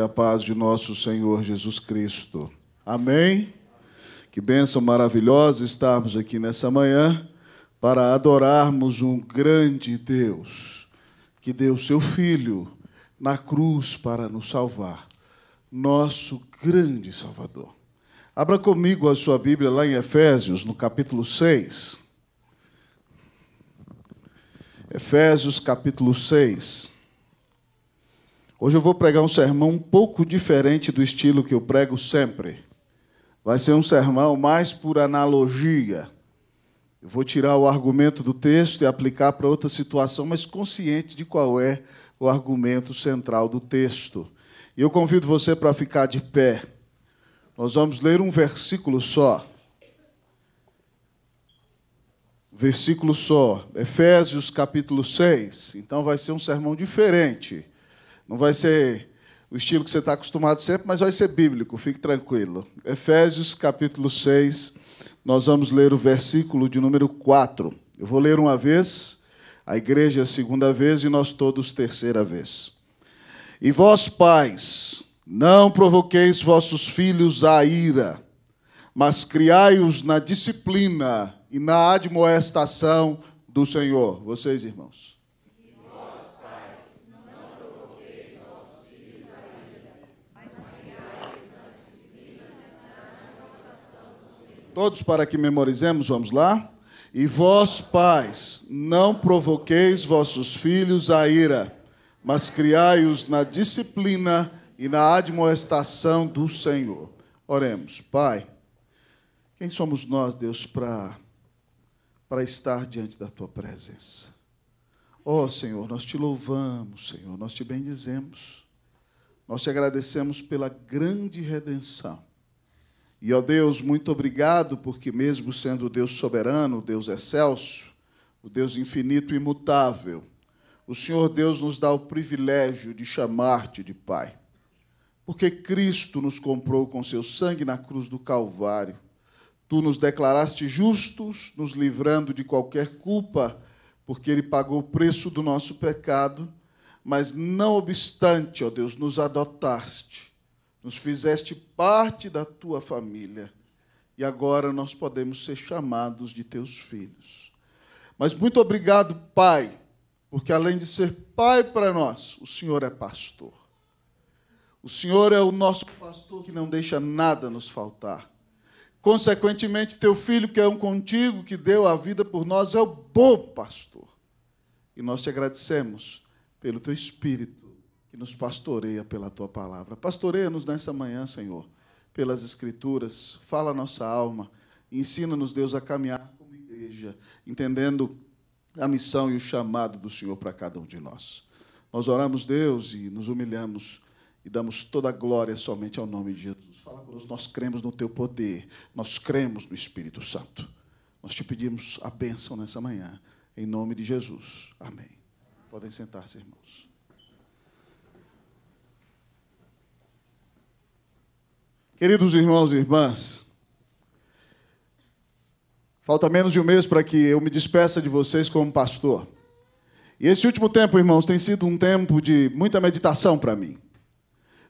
a paz de nosso Senhor Jesus Cristo. Amém? Que bênção maravilhosa estarmos aqui nessa manhã para adorarmos um grande Deus que deu seu Filho na cruz para nos salvar, nosso grande Salvador. Abra comigo a sua Bíblia lá em Efésios, no capítulo 6. Efésios, capítulo 6. Hoje eu vou pregar um sermão um pouco diferente do estilo que eu prego sempre. Vai ser um sermão mais por analogia. Eu vou tirar o argumento do texto e aplicar para outra situação, mas consciente de qual é o argumento central do texto. E eu convido você para ficar de pé. Nós vamos ler um versículo só. Versículo só, Efésios capítulo 6. Então vai ser um sermão diferente não vai ser o estilo que você está acostumado sempre, mas vai ser bíblico, fique tranquilo. Efésios capítulo 6, nós vamos ler o versículo de número 4. Eu vou ler uma vez, a igreja é a segunda vez e nós todos terceira vez. E vós, pais, não provoqueis vossos filhos à ira, mas criai-os na disciplina e na admoestação do Senhor. Vocês, irmãos. Todos para que memorizemos, vamos lá. E vós, pais, não provoqueis vossos filhos a ira, mas criai-os na disciplina e na admoestação do Senhor. Oremos, Pai. Quem somos nós, Deus, para para estar diante da tua presença? Ó oh, Senhor, nós te louvamos, Senhor, nós te bendizemos. Nós te agradecemos pela grande redenção e, ó Deus, muito obrigado, porque mesmo sendo Deus soberano, Deus excelso, o Deus infinito e imutável, o Senhor Deus nos dá o privilégio de chamar-te de Pai. Porque Cristo nos comprou com seu sangue na cruz do Calvário. Tu nos declaraste justos, nos livrando de qualquer culpa, porque Ele pagou o preço do nosso pecado, mas não obstante, ó Deus, nos adotaste nos fizeste parte da tua família e agora nós podemos ser chamados de teus filhos. Mas muito obrigado, Pai, porque além de ser Pai para nós, o Senhor é pastor. O Senhor é o nosso pastor que não deixa nada nos faltar. Consequentemente, teu filho, que é um contigo, que deu a vida por nós, é o bom pastor. E nós te agradecemos pelo teu espírito que nos pastoreia pela tua palavra. Pastoreia-nos nessa manhã, Senhor, pelas Escrituras, fala a nossa alma, ensina-nos, Deus, a caminhar como igreja, entendendo a missão e o chamado do Senhor para cada um de nós. Nós oramos, Deus, e nos humilhamos e damos toda a glória somente ao nome de Jesus. Fala conosco, nós cremos no teu poder, nós cremos no Espírito Santo. Nós te pedimos a bênção nessa manhã, em nome de Jesus. Amém. Podem sentar-se, irmãos. Queridos irmãos e irmãs, falta menos de um mês para que eu me despeça de vocês como pastor. E esse último tempo, irmãos, tem sido um tempo de muita meditação para mim.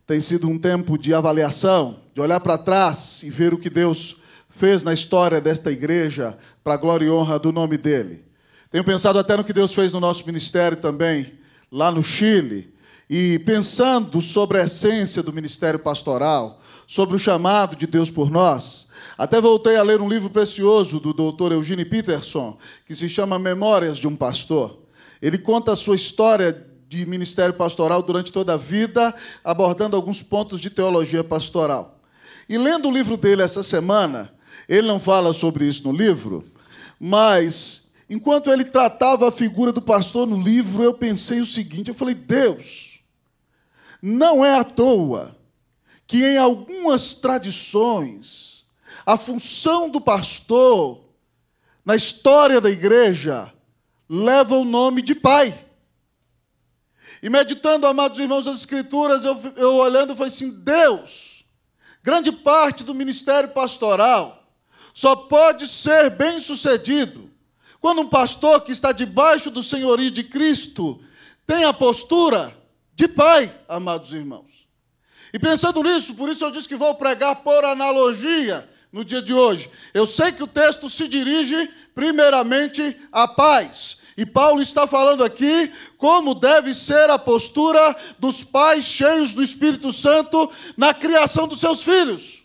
Tem sido um tempo de avaliação, de olhar para trás e ver o que Deus fez na história desta igreja para a glória e honra do nome dele. Tenho pensado até no que Deus fez no nosso ministério também, lá no Chile, e pensando sobre a essência do ministério pastoral, sobre o chamado de Deus por nós, até voltei a ler um livro precioso do Dr. Eugene Peterson, que se chama Memórias de um Pastor. Ele conta a sua história de ministério pastoral durante toda a vida, abordando alguns pontos de teologia pastoral. E lendo o livro dele essa semana, ele não fala sobre isso no livro, mas enquanto ele tratava a figura do pastor no livro, eu pensei o seguinte: eu falei, Deus não é à toa que em algumas tradições a função do pastor na história da igreja leva o nome de pai. E meditando, amados irmãos, as escrituras, eu, eu olhando, eu falei assim: Deus, grande parte do ministério pastoral só pode ser bem sucedido quando um pastor que está debaixo do senhorio de Cristo tem a postura de pai, amados irmãos. E pensando nisso, por isso eu disse que vou pregar por analogia no dia de hoje. Eu sei que o texto se dirige primeiramente à paz. E Paulo está falando aqui como deve ser a postura dos pais cheios do Espírito Santo na criação dos seus filhos.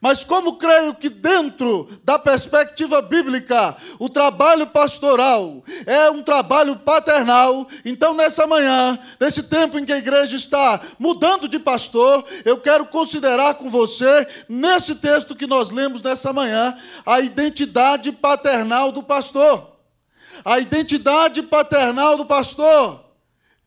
Mas como creio que dentro da perspectiva bíblica, o trabalho pastoral é um trabalho paternal, então nessa manhã, nesse tempo em que a igreja está mudando de pastor, eu quero considerar com você, nesse texto que nós lemos nessa manhã, a identidade paternal do pastor. A identidade paternal do pastor.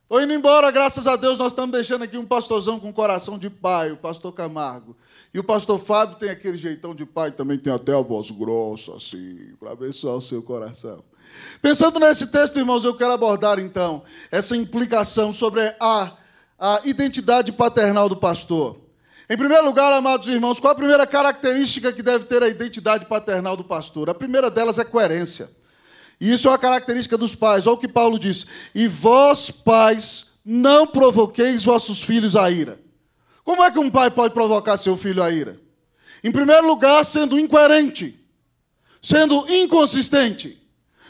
Estou indo embora, graças a Deus, nós estamos deixando aqui um pastorzão com coração de pai, o pastor Camargo. E o pastor Fábio tem aquele jeitão de pai, também tem até a voz grossa, assim, para abençoar o seu coração. Pensando nesse texto, irmãos, eu quero abordar então essa implicação sobre a, a identidade paternal do pastor. Em primeiro lugar, amados irmãos, qual a primeira característica que deve ter a identidade paternal do pastor? A primeira delas é coerência. E isso é uma característica dos pais. Olha o que Paulo diz: E vós, pais, não provoqueis vossos filhos à ira. Como é que um pai pode provocar seu filho à ira? Em primeiro lugar, sendo incoerente, sendo inconsistente,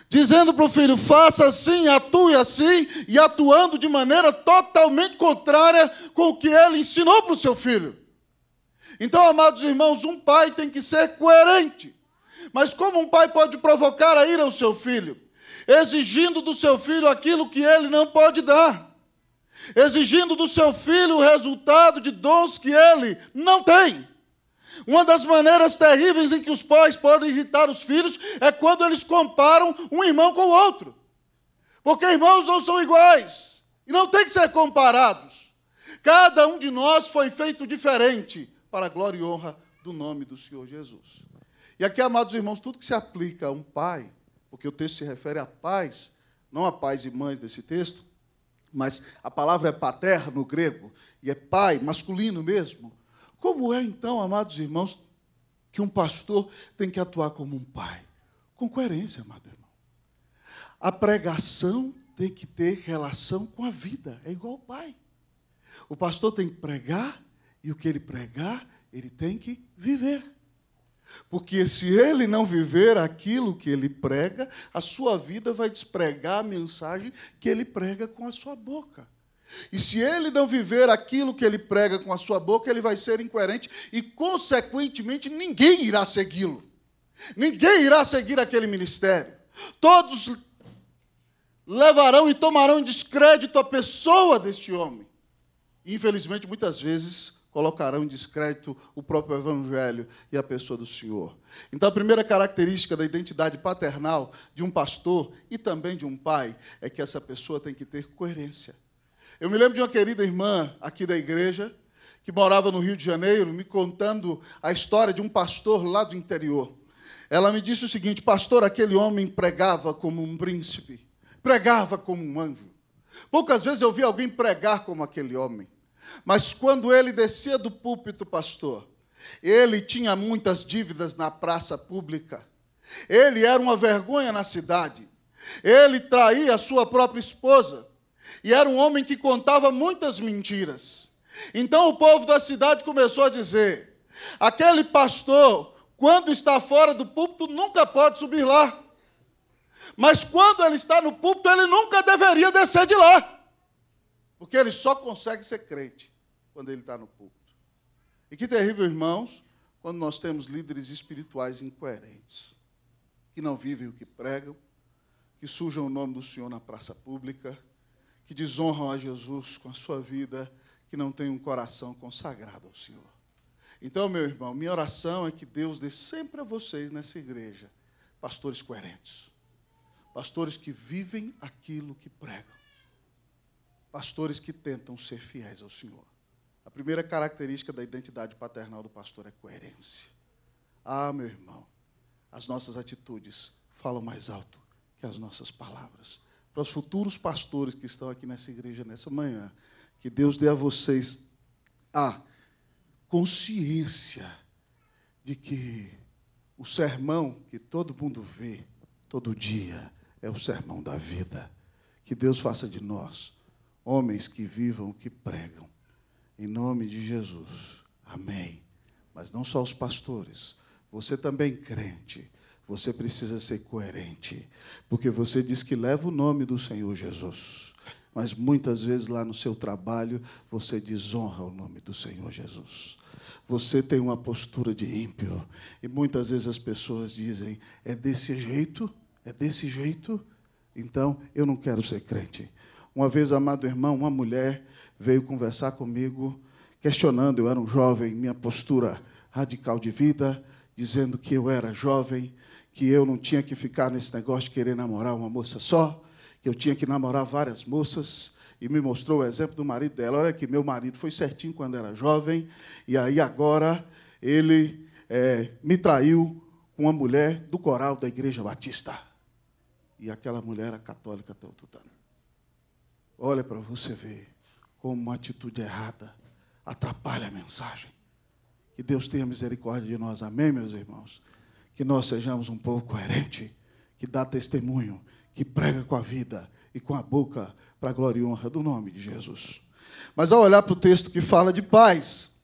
dizendo para o filho, faça assim, atue assim, e atuando de maneira totalmente contrária com o que ele ensinou para o seu filho. Então, amados irmãos, um pai tem que ser coerente. Mas como um pai pode provocar a ira ao seu filho? Exigindo do seu filho aquilo que ele não pode dar exigindo do seu filho o resultado de dons que ele não tem. Uma das maneiras terríveis em que os pais podem irritar os filhos é quando eles comparam um irmão com o outro. Porque irmãos não são iguais e não tem que ser comparados. Cada um de nós foi feito diferente para a glória e honra do nome do Senhor Jesus. E aqui, amados irmãos, tudo que se aplica a um pai, porque o texto se refere a pais, não a pais e mães desse texto, mas a palavra é paterno no grego, e é pai, masculino mesmo. Como é, então, amados irmãos, que um pastor tem que atuar como um pai? Com coerência, amado irmão. A pregação tem que ter relação com a vida, é igual ao pai. O pastor tem que pregar, e o que ele pregar, ele tem que viver. Porque se ele não viver aquilo que ele prega, a sua vida vai despregar a mensagem que ele prega com a sua boca. E se ele não viver aquilo que ele prega com a sua boca, ele vai ser incoerente e, consequentemente, ninguém irá segui-lo. Ninguém irá seguir aquele ministério. Todos levarão e tomarão em descrédito a pessoa deste homem. Infelizmente, muitas vezes, colocarão em descrédito o próprio Evangelho e a pessoa do Senhor. Então, a primeira característica da identidade paternal de um pastor e também de um pai é que essa pessoa tem que ter coerência. Eu me lembro de uma querida irmã aqui da igreja, que morava no Rio de Janeiro, me contando a história de um pastor lá do interior. Ela me disse o seguinte: Pastor, aquele homem pregava como um príncipe, pregava como um anjo. Poucas vezes eu vi alguém pregar como aquele homem. Mas quando ele descia do púlpito, pastor, ele tinha muitas dívidas na praça pública. Ele era uma vergonha na cidade. Ele traía a sua própria esposa. E era um homem que contava muitas mentiras. Então o povo da cidade começou a dizer: aquele pastor, quando está fora do púlpito, nunca pode subir lá. Mas quando ele está no púlpito, ele nunca deveria descer de lá. Porque ele só consegue ser crente quando ele está no púlpito. E que terrível, irmãos, quando nós temos líderes espirituais incoerentes, que não vivem o que pregam, que sujam o nome do Senhor na praça pública, que desonram a Jesus com a sua vida, que não têm um coração consagrado ao Senhor. Então, meu irmão, minha oração é que Deus dê sempre a vocês nessa igreja pastores coerentes, pastores que vivem aquilo que pregam pastores que tentam ser fiéis ao Senhor. A primeira característica da identidade paternal do pastor é coerência. Ah, meu irmão, as nossas atitudes falam mais alto que as nossas palavras. Para os futuros pastores que estão aqui nessa igreja nessa manhã, que Deus dê a vocês a consciência de que o sermão que todo mundo vê todo dia é o sermão da vida. Que Deus faça de nós homens que vivam, que pregam. Em nome de Jesus. Amém. Mas não só os pastores, você também crente. Você precisa ser coerente, porque você diz que leva o nome do Senhor Jesus. Mas muitas vezes lá no seu trabalho você desonra o nome do Senhor Jesus. Você tem uma postura de ímpio. E muitas vezes as pessoas dizem: é desse jeito, é desse jeito, então eu não quero ser crente. Uma vez, amado irmão, uma mulher veio conversar comigo, questionando, eu era um jovem, minha postura radical de vida, dizendo que eu era jovem, que eu não tinha que ficar nesse negócio de querer namorar uma moça só, que eu tinha que namorar várias moças, e me mostrou o exemplo do marido dela. Olha que meu marido foi certinho quando era jovem, e aí agora ele é, me traiu com uma mulher do coral da Igreja Batista. E aquela mulher era católica até o tutano. Olha para você ver como uma atitude errada atrapalha a mensagem. Que Deus tenha misericórdia de nós. Amém, meus irmãos? Que nós sejamos um povo coerente, que dá testemunho, que prega com a vida e com a boca para a glória e honra do nome de Jesus. Mas ao olhar para o texto que fala de paz,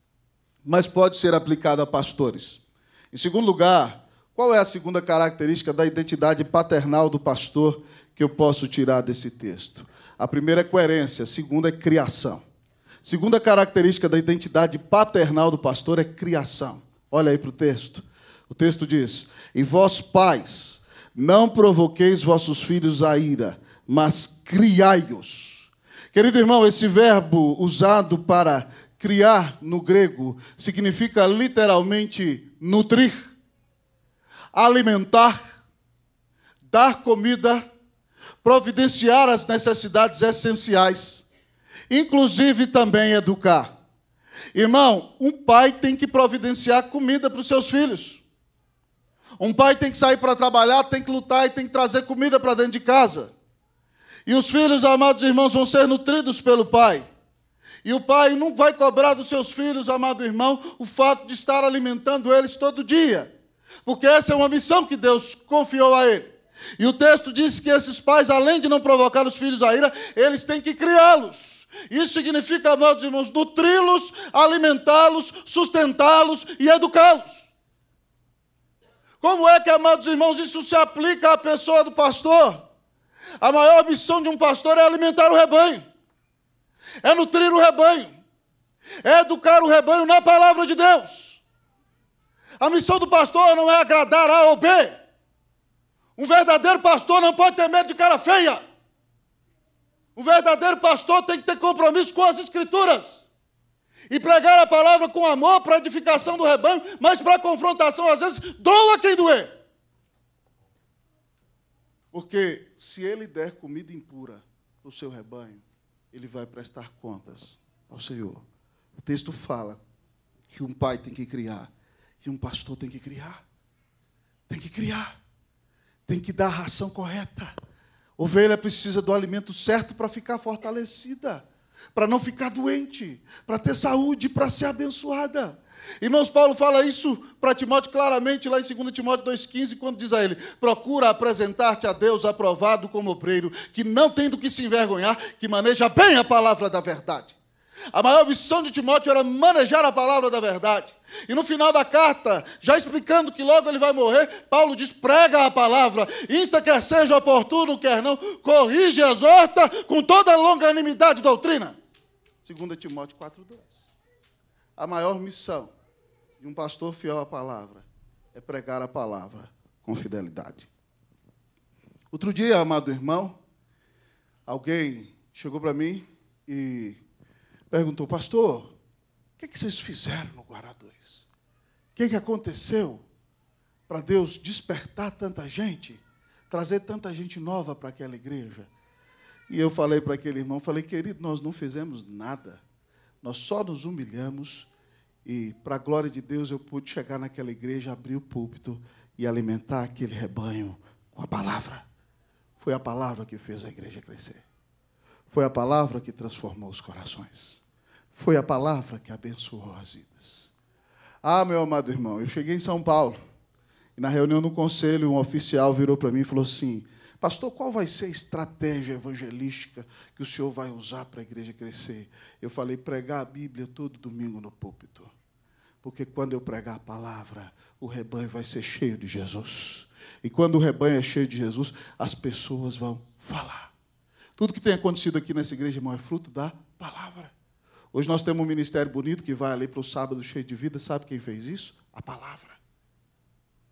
mas pode ser aplicado a pastores. Em segundo lugar, qual é a segunda característica da identidade paternal do pastor que eu posso tirar desse texto? A primeira é coerência, a segunda é criação. A segunda característica da identidade paternal do pastor é criação. Olha aí para o texto. O texto diz: E vós, pais, não provoqueis vossos filhos à ira, mas criai-os. Querido irmão, esse verbo usado para criar no grego significa literalmente nutrir, alimentar, dar comida providenciar as necessidades essenciais, inclusive também educar. Irmão, um pai tem que providenciar comida para os seus filhos. Um pai tem que sair para trabalhar, tem que lutar e tem que trazer comida para dentro de casa. E os filhos, amados irmãos, vão ser nutridos pelo pai. E o pai não vai cobrar dos seus filhos, amado irmão, o fato de estar alimentando eles todo dia. Porque essa é uma missão que Deus confiou a ele. E o texto diz que esses pais, além de não provocar os filhos à ira, eles têm que criá-los. Isso significa, amados irmãos, nutri-los, alimentá-los, sustentá-los e educá-los. Como é que, amados irmãos, isso se aplica à pessoa do pastor? A maior missão de um pastor é alimentar o rebanho, é nutrir o rebanho, é educar o rebanho na palavra de Deus. A missão do pastor não é agradar A ou B, um verdadeiro pastor não pode ter medo de cara feia. Um verdadeiro pastor tem que ter compromisso com as escrituras. E pregar a palavra com amor para edificação do rebanho, mas para confrontação, às vezes, doa quem doer. Porque se ele der comida impura ao seu rebanho, ele vai prestar contas ao Senhor. O texto fala que um pai tem que criar e um pastor tem que criar. Tem que criar tem que dar a ração correta. Ovelha precisa do alimento certo para ficar fortalecida, para não ficar doente, para ter saúde, para ser abençoada. Irmãos, Paulo fala isso para Timóteo claramente lá em 2 Timóteo 2,15, quando diz a ele: procura apresentar-te a Deus aprovado como obreiro, que não tem do que se envergonhar, que maneja bem a palavra da verdade. A maior missão de Timóteo era manejar a palavra da verdade. E no final da carta, já explicando que logo ele vai morrer, Paulo diz: prega a palavra, insta quer seja oportuno, quer não, corrige, exorta com toda a longanimidade doutrina. 2 Timóteo 4,2. A maior missão de um pastor fiel à palavra é pregar a palavra com fidelidade. Outro dia, amado irmão, alguém chegou para mim e perguntou, pastor, o que, é que vocês fizeram no Guará 2? O que, é que aconteceu para Deus despertar tanta gente, trazer tanta gente nova para aquela igreja? E eu falei para aquele irmão, falei, querido, nós não fizemos nada, nós só nos humilhamos e, para a glória de Deus, eu pude chegar naquela igreja, abrir o púlpito e alimentar aquele rebanho com a palavra. Foi a palavra que fez a igreja crescer. Foi a palavra que transformou os corações. Foi a palavra que abençoou as vidas. Ah, meu amado irmão, eu cheguei em São Paulo e na reunião do conselho um oficial virou para mim e falou assim: Pastor, qual vai ser a estratégia evangelística que o senhor vai usar para a igreja crescer? Eu falei: pregar a Bíblia todo domingo no púlpito. Porque quando eu pregar a palavra, o rebanho vai ser cheio de Jesus. E quando o rebanho é cheio de Jesus, as pessoas vão falar. Tudo que tem acontecido aqui nessa igreja, irmão, é fruto da palavra. Hoje nós temos um ministério bonito que vai ali para o sábado cheio de vida. Sabe quem fez isso? A palavra.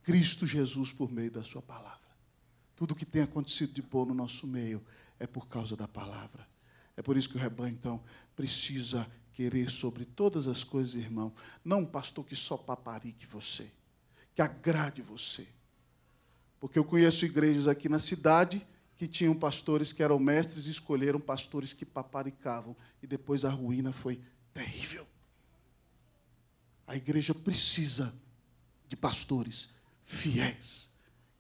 Cristo Jesus por meio da sua palavra. Tudo que tem acontecido de bom no nosso meio é por causa da palavra. É por isso que o rebanho, então, precisa querer sobre todas as coisas, irmão, não um pastor que só paparique você, que agrade você. Porque eu conheço igrejas aqui na cidade que tinham pastores que eram mestres e escolheram pastores que paparicavam. E depois a ruína foi terrível. A igreja precisa de pastores fiéis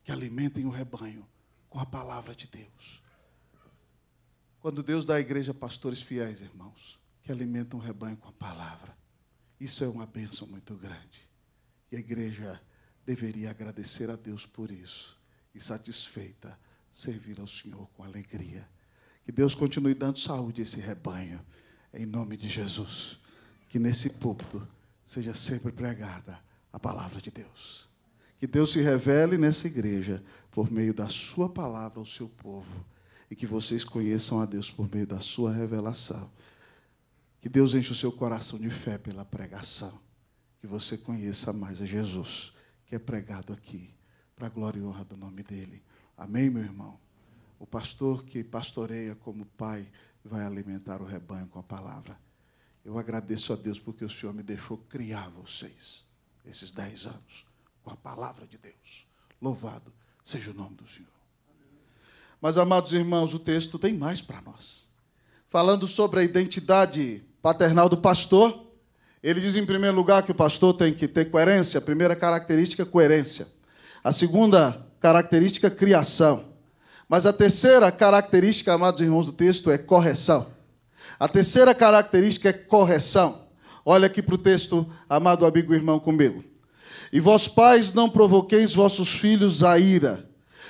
que alimentem o rebanho com a palavra de Deus. Quando Deus dá à igreja pastores fiéis, irmãos, que alimentam o rebanho com a palavra, isso é uma bênção muito grande. E a igreja deveria agradecer a Deus por isso e satisfeita servir ao Senhor com alegria. Que Deus continue dando saúde a esse rebanho, em nome de Jesus. Que nesse púlpito seja sempre pregada a palavra de Deus. Que Deus se revele nessa igreja por meio da sua palavra ao seu povo e que vocês conheçam a Deus por meio da sua revelação. Que Deus enche o seu coração de fé pela pregação. Que você conheça mais a Jesus, que é pregado aqui, para a glória e honra do nome dele. Amém, meu irmão? O pastor que pastoreia como pai vai alimentar o rebanho com a palavra. Eu agradeço a Deus porque o Senhor me deixou criar vocês, esses dez anos, com a palavra de Deus. Louvado seja o nome do Senhor. Mas, amados irmãos, o texto tem mais para nós. Falando sobre a identidade paternal do pastor, ele diz, em primeiro lugar, que o pastor tem que ter coerência. A primeira característica, coerência. A segunda característica, criação. Mas a terceira característica, amados irmãos do texto, é correção. A terceira característica é correção. Olha aqui para o texto, amado amigo irmão, comigo. E vós pais não provoqueis vossos filhos à ira,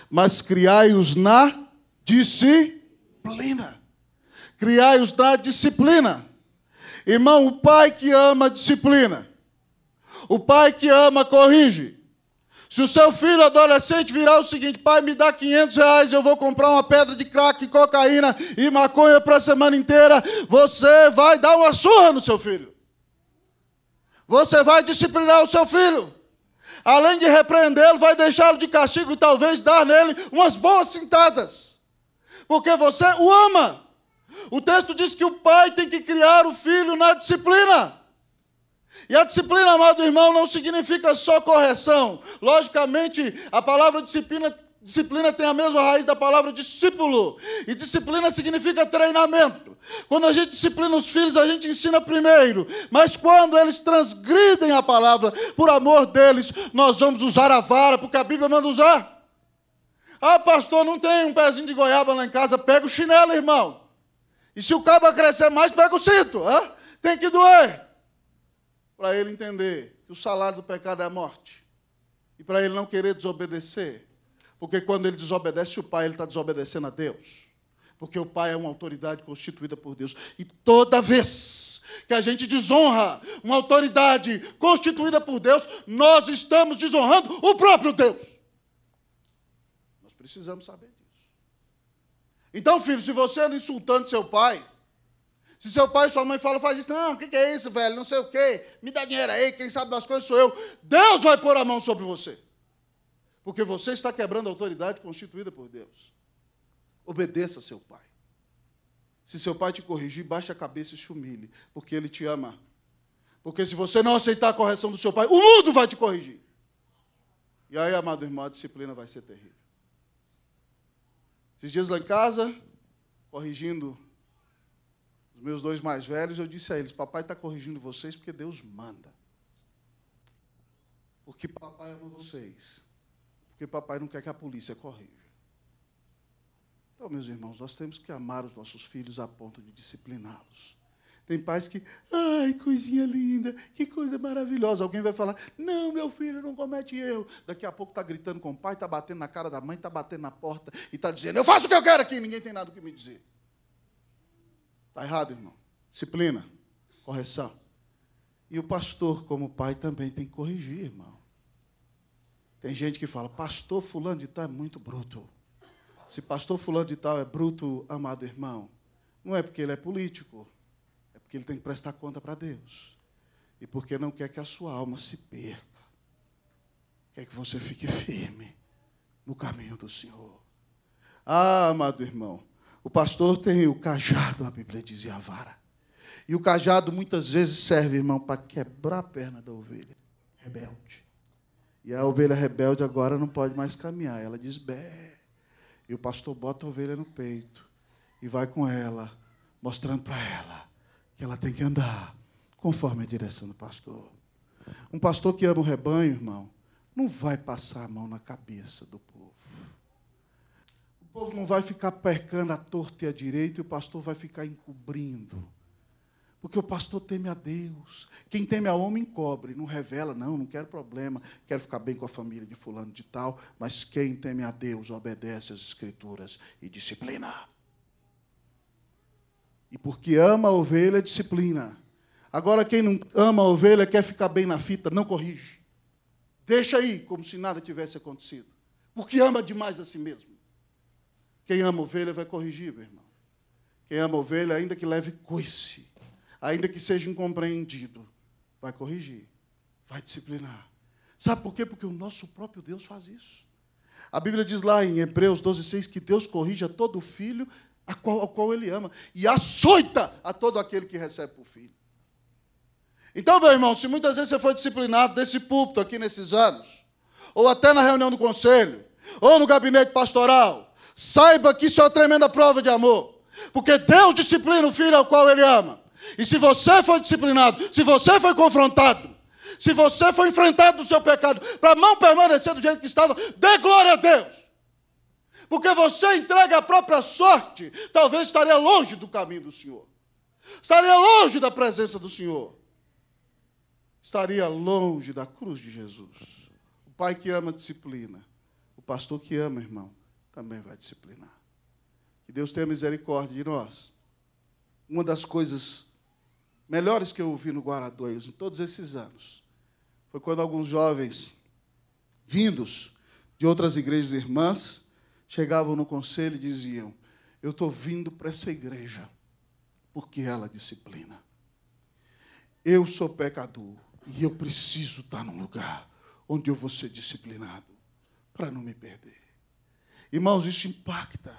mas criai-os na disciplina. Criai-os na disciplina. Irmão, o pai que ama disciplina. O pai que ama corrige. Se o seu filho adolescente virar o seguinte, pai, me dá 500 reais, eu vou comprar uma pedra de crack, cocaína e maconha para a semana inteira, você vai dar uma surra no seu filho. Você vai disciplinar o seu filho. Além de repreendê-lo, vai deixá-lo de castigo e talvez dar nele umas boas cintadas. Porque você o ama. O texto diz que o pai tem que criar o filho na disciplina. E a disciplina, amado irmão, não significa só correção. Logicamente, a palavra disciplina Disciplina tem a mesma raiz da palavra discípulo. E disciplina significa treinamento. Quando a gente disciplina os filhos, a gente ensina primeiro. Mas quando eles transgridem a palavra, por amor deles, nós vamos usar a vara, porque a Bíblia manda usar. Ah, pastor, não tem um pezinho de goiaba lá em casa? Pega o chinelo, irmão. E se o cabo crescer mais, pega o cinto. Tem que doer para ele entender que o salário do pecado é a morte e para ele não querer desobedecer, porque quando ele desobedece o Pai, ele está desobedecendo a Deus, porque o Pai é uma autoridade constituída por Deus e toda vez que a gente desonra uma autoridade constituída por Deus, nós estamos desonrando o próprio Deus. Nós precisamos saber disso. Então, filho, se você anda é insultando seu pai, se seu pai e sua mãe falam, faz isso, não, o que, que, é isso, velho? Não sei o quê, me dá dinheiro aí, quem sabe das coisas sou eu. Deus vai pôr a mão sobre você. Porque você está quebrando a autoridade constituída por Deus. Obedeça seu pai. Se seu pai te corrigir, baixe a cabeça e se humilhe, porque ele te ama. Porque se você não aceitar a correção do seu pai, o mundo vai te corrigir. E aí, amado irmão, a disciplina vai ser terrível. Esses dias lá em casa, corrigindo os meus dois mais velhos, eu disse a eles: Papai está corrigindo vocês porque Deus manda. Porque papai ama vocês. Porque papai não quer que a polícia corrija. Então, meus irmãos, nós temos que amar os nossos filhos a ponto de discipliná-los. Tem pais que, ai, coisinha linda, que coisa maravilhosa. Alguém vai falar, não, meu filho não comete erro. Daqui a pouco está gritando com o pai, está batendo na cara da mãe, está batendo na porta e está dizendo, eu faço o que eu quero aqui, ninguém tem nada o que me dizer. Está errado, irmão. Disciplina, correção. E o pastor, como pai, também tem que corrigir, irmão. Tem gente que fala, pastor fulano de tal é muito bruto. Se pastor fulano de tal é bruto, amado irmão, não é porque ele é político, é porque ele tem que prestar conta para Deus. E porque não quer que a sua alma se perca. Quer que você fique firme no caminho do Senhor. Ah, amado irmão, o pastor tem o cajado, a Bíblia diz, e a vara. E o cajado muitas vezes serve, irmão, para quebrar a perna da ovelha rebelde. E a ovelha rebelde agora não pode mais caminhar. Ela diz, bé. E o pastor bota a ovelha no peito e vai com ela, mostrando para ela que ela tem que andar conforme a direção do pastor. Um pastor que ama o rebanho, irmão, não vai passar a mão na cabeça do povo povo não vai ficar pecando à torta e à direita e o pastor vai ficar encobrindo. Porque o pastor teme a Deus. Quem teme a homem encobre, não revela, não, não quero problema, quero ficar bem com a família de fulano de tal, mas quem teme a Deus obedece às escrituras e disciplina. E porque ama a ovelha, disciplina. Agora, quem não ama a ovelha quer ficar bem na fita, não corrige. Deixa aí, como se nada tivesse acontecido. Porque ama demais a si mesmo. Quem ama ovelha vai corrigir, meu irmão. Quem ama ovelha, ainda que leve coice, ainda que seja incompreendido, vai corrigir, vai disciplinar. Sabe por quê? Porque o nosso próprio Deus faz isso. A Bíblia diz lá em Hebreus 12,6 que Deus corrige a todo filho a qual, ao qual ele ama e açoita a todo aquele que recebe por filho. Então, meu irmão, se muitas vezes você foi disciplinado desse púlpito aqui nesses anos, ou até na reunião do conselho, ou no gabinete pastoral, Saiba que isso é uma tremenda prova de amor. Porque Deus disciplina o filho ao qual ele ama. E se você foi disciplinado, se você foi confrontado, se você foi enfrentado do seu pecado, para não permanecer do jeito que estava, dê glória a Deus. Porque você entrega a própria sorte, talvez estaria longe do caminho do Senhor. Estaria longe da presença do Senhor. Estaria longe da cruz de Jesus. O pai que ama disciplina. O pastor que ama, irmão também vai disciplinar. Que Deus tenha misericórdia de nós. Uma das coisas melhores que eu ouvi no Guaradois em todos esses anos foi quando alguns jovens vindos de outras igrejas irmãs chegavam no conselho e diziam: Eu estou vindo para essa igreja porque ela disciplina. Eu sou pecador e eu preciso estar tá num lugar onde eu vou ser disciplinado para não me perder. Irmãos, isso impacta.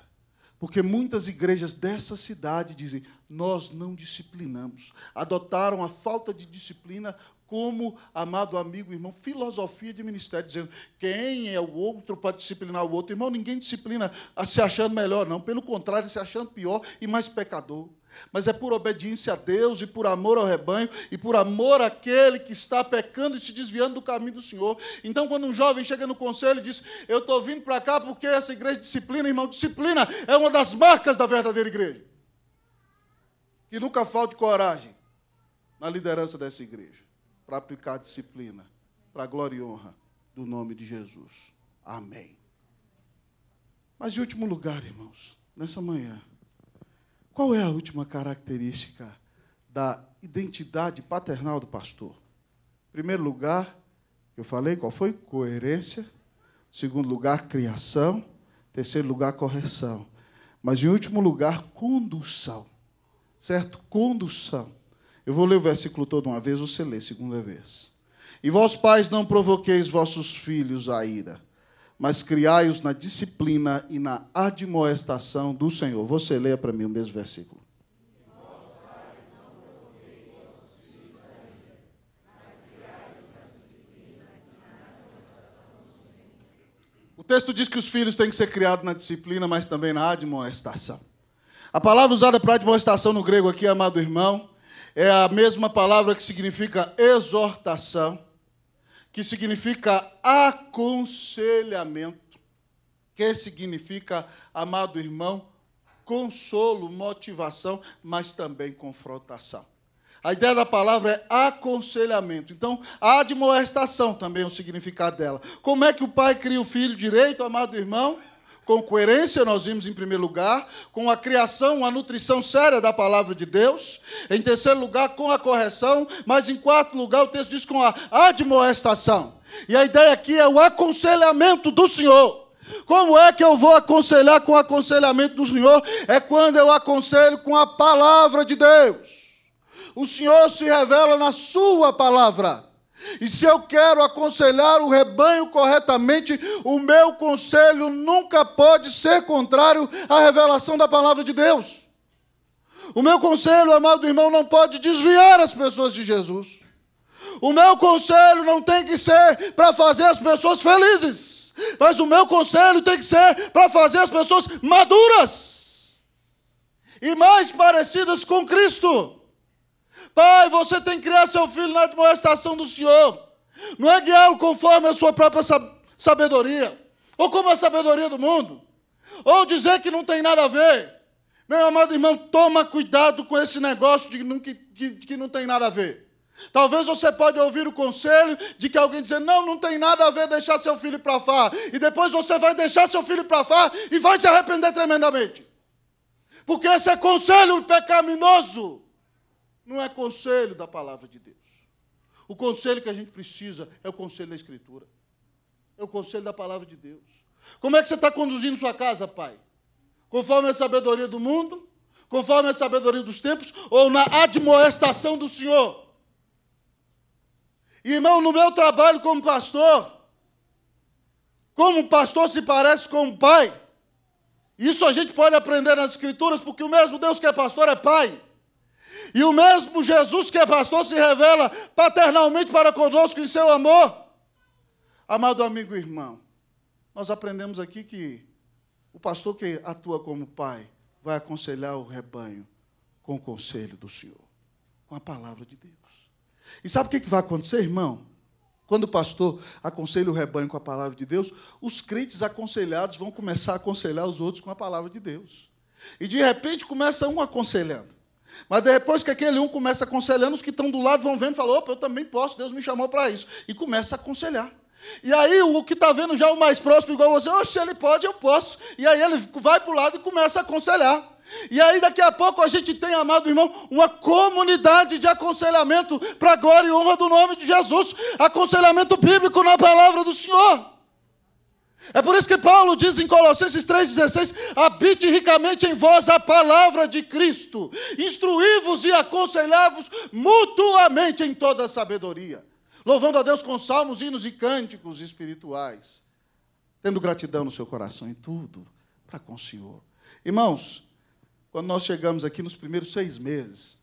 Porque muitas igrejas dessa cidade dizem: nós não disciplinamos. Adotaram a falta de disciplina como, amado amigo, irmão, filosofia de ministério, dizendo quem é o outro para disciplinar o outro. Irmão, ninguém disciplina se achando melhor, não. Pelo contrário, se achando pior e mais pecador mas é por obediência a Deus e por amor ao rebanho e por amor àquele que está pecando e se desviando do caminho do Senhor. Então, quando um jovem chega no conselho e diz: Eu estou vindo para cá porque essa igreja disciplina, irmão, disciplina é uma das marcas da verdadeira igreja. Que nunca falte coragem na liderança dessa igreja para aplicar disciplina para a glória e honra do nome de Jesus. Amém. Mas em último lugar, irmãos, nessa manhã. Qual é a última característica da identidade paternal do pastor? Em primeiro lugar, eu falei qual foi? Coerência. Em segundo lugar, criação. Em terceiro lugar, correção. Mas, em último lugar, condução. Certo? Condução. Eu vou ler o versículo todo uma vez, você lê segunda vez. E vós pais não provoqueis vossos filhos à ira mas criai-os na disciplina e na admoestação do Senhor. Você leia para mim o mesmo versículo. O texto diz que os filhos têm que ser criados na disciplina, mas também na admoestação. A palavra usada para admoestação no grego aqui, amado irmão, é a mesma palavra que significa exortação que significa aconselhamento, que significa, amado irmão, consolo, motivação, mas também confrontação. A ideia da palavra é aconselhamento. Então, a admoestação também é o significado dela. Como é que o pai cria o filho direito, amado irmão? com coerência, nós vimos em primeiro lugar, com a criação, a nutrição séria da palavra de Deus, em terceiro lugar, com a correção, mas em quarto lugar, o texto diz com a admoestação. E a ideia aqui é o aconselhamento do Senhor. Como é que eu vou aconselhar com o aconselhamento do Senhor? É quando eu aconselho com a palavra de Deus. O Senhor se revela na Sua palavra. E se eu quero aconselhar o rebanho corretamente, o meu conselho nunca pode ser contrário à revelação da palavra de Deus. O meu conselho, amado irmão, não pode desviar as pessoas de Jesus. O meu conselho não tem que ser para fazer as pessoas felizes, mas o meu conselho tem que ser para fazer as pessoas maduras e mais parecidas com Cristo. Pai, você tem que criar seu filho na admoestação do Senhor. Não é guiá-lo conforme a sua própria sabedoria, ou como a sabedoria do mundo, ou dizer que não tem nada a ver. Meu amado irmão, toma cuidado com esse negócio de que, que, que não tem nada a ver. Talvez você pode ouvir o conselho de que alguém dizer, não, não tem nada a ver deixar seu filho para fá. E depois você vai deixar seu filho para fá e vai se arrepender tremendamente. Porque esse é conselho pecaminoso. Não é conselho da palavra de Deus. O conselho que a gente precisa é o conselho da Escritura. É o conselho da palavra de Deus. Como é que você está conduzindo sua casa, pai? Conforme a sabedoria do mundo? Conforme a sabedoria dos tempos? Ou na admoestação do Senhor? Irmão, no meu trabalho como pastor, como um pastor se parece com um pai. Isso a gente pode aprender nas Escrituras, porque o mesmo Deus que é pastor é pai. E o mesmo Jesus que é pastor se revela paternalmente para conosco em seu amor. Amado amigo e irmão, nós aprendemos aqui que o pastor que atua como pai vai aconselhar o rebanho com o conselho do Senhor, com a palavra de Deus. E sabe o que vai acontecer, irmão? Quando o pastor aconselha o rebanho com a palavra de Deus, os crentes aconselhados vão começar a aconselhar os outros com a palavra de Deus. E de repente começa um aconselhando. Mas depois que aquele um começa aconselhando, os que estão do lado vão vendo e falam: opa, eu também posso, Deus me chamou para isso. E começa a aconselhar. E aí o que está vendo já o mais próximo, igual você, oxe, ele pode, eu posso. E aí ele vai para o lado e começa a aconselhar. E aí daqui a pouco a gente tem, amado irmão, uma comunidade de aconselhamento para a glória e honra do nome de Jesus. Aconselhamento bíblico na palavra do Senhor. É por isso que Paulo diz em Colossenses 3,16: habite ricamente em vós a palavra de Cristo, instruí-vos e aconselhá vos mutuamente em toda a sabedoria, louvando a Deus com salmos, hinos e cânticos espirituais, tendo gratidão no seu coração em tudo para com o Senhor. Irmãos, quando nós chegamos aqui nos primeiros seis meses,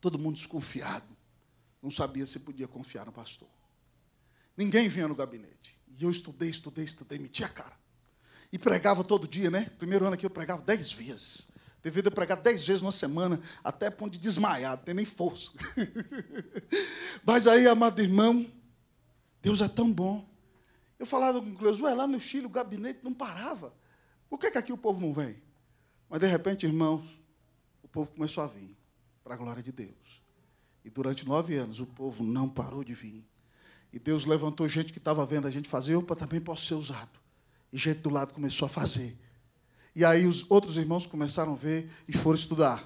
todo mundo desconfiado, não sabia se podia confiar no pastor. Ninguém vinha no gabinete. E eu estudei, estudei, estudei, meti a cara. E pregava todo dia, né? Primeiro ano aqui eu pregava dez vezes. Teve de pregar dez vezes numa semana, até ponto de desmaiar, não tem nem força. Mas aí, amado irmão, Deus é tão bom. Eu falava com o ué, lá no Chile o gabinete não parava. Por que, é que aqui o povo não vem? Mas de repente, irmãos, o povo começou a vir, para a glória de Deus. E durante nove anos o povo não parou de vir. E Deus levantou gente que estava vendo a gente fazer, opa, também posso ser usado. E gente do lado começou a fazer. E aí os outros irmãos começaram a ver e foram estudar.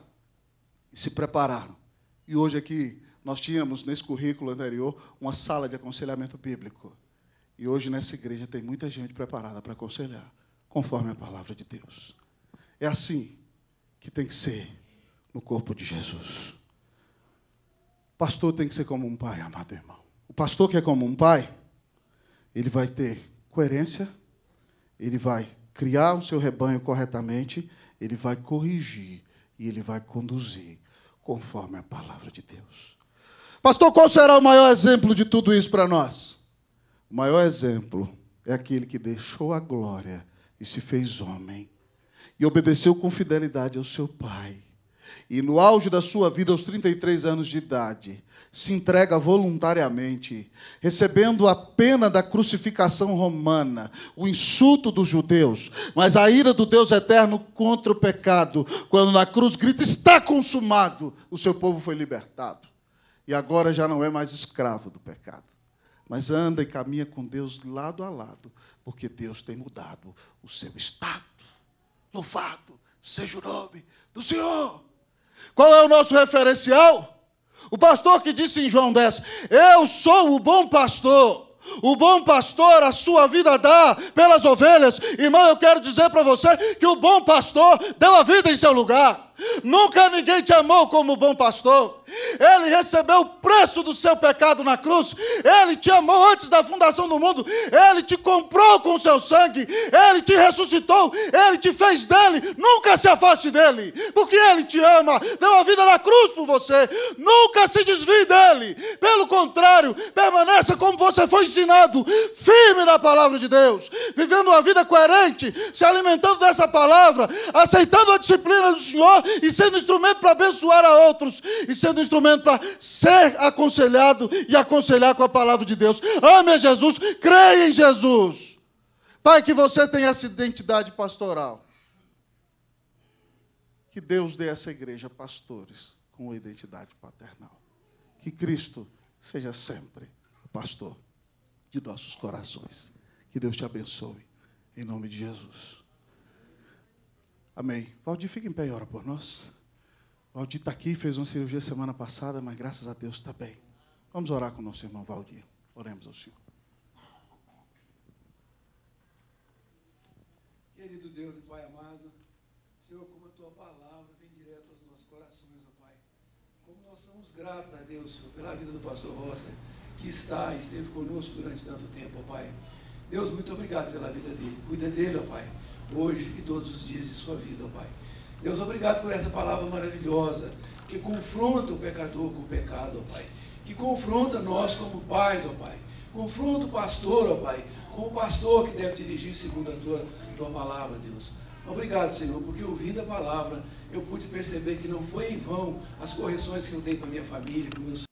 E se prepararam. E hoje aqui nós tínhamos nesse currículo anterior uma sala de aconselhamento bíblico. E hoje nessa igreja tem muita gente preparada para aconselhar, conforme a palavra de Deus. É assim que tem que ser no corpo de Jesus. Pastor tem que ser como um pai, amado irmão. O pastor que é como um pai, ele vai ter coerência, ele vai criar o seu rebanho corretamente, ele vai corrigir e ele vai conduzir conforme a palavra de Deus. Pastor, qual será o maior exemplo de tudo isso para nós? O maior exemplo é aquele que deixou a glória e se fez homem e obedeceu com fidelidade ao seu pai. E no auge da sua vida, aos 33 anos de idade, se entrega voluntariamente, recebendo a pena da crucificação romana, o insulto dos judeus, mas a ira do Deus eterno contra o pecado, quando na cruz grita: Está consumado! O seu povo foi libertado. E agora já não é mais escravo do pecado, mas anda e caminha com Deus lado a lado, porque Deus tem mudado o seu estado. Louvado seja o nome do Senhor! Qual é o nosso referencial? O pastor que disse em João 10: Eu sou o bom pastor. O bom pastor a sua vida dá pelas ovelhas. Irmão, eu quero dizer para você que o bom pastor deu a vida em seu lugar. Nunca ninguém te amou como bom pastor. Ele recebeu o preço do seu pecado na cruz. Ele te amou antes da fundação do mundo. Ele te comprou com o seu sangue. Ele te ressuscitou. Ele te fez dele. Nunca se afaste dele, porque ele te ama. Deu a vida na cruz por você. Nunca se desvie dele. Pelo contrário, permaneça como você foi ensinado, firme na palavra de Deus, vivendo uma vida coerente, se alimentando dessa palavra, aceitando a disciplina do Senhor e sendo instrumento para abençoar a outros, e sendo instrumento para ser aconselhado e aconselhar com a palavra de Deus. Ame a Jesus, creia em Jesus. Pai, que você tenha essa identidade pastoral. Que Deus dê a essa igreja pastores com identidade paternal. Que Cristo seja sempre o pastor de nossos corações. Que Deus te abençoe, em nome de Jesus. Amém. Valdir, fica em pé e ora por nós. Valdir está aqui, fez uma cirurgia semana passada, mas graças a Deus está bem. Vamos orar com o nosso irmão Valdir. Oremos ao Senhor. Querido Deus e Pai amado, Senhor, como a tua palavra vem direto aos nossos corações, ó Pai. Como nós somos gratos a Deus, Senhor, pela vida do pastor Rosa, que está e esteve conosco durante tanto tempo, ó Pai. Deus, muito obrigado pela vida dele. Cuida dele, ó Pai hoje e todos os dias de sua vida, ó Pai. Deus, obrigado por essa palavra maravilhosa que confronta o pecador com o pecado, ó Pai. Que confronta nós como pais, ó Pai. Confronta o pastor, ó Pai, com o pastor que deve dirigir segundo a tua, tua palavra, Deus. Obrigado, Senhor, porque ouvindo a palavra, eu pude perceber que não foi em vão as correções que eu dei para minha família, para meus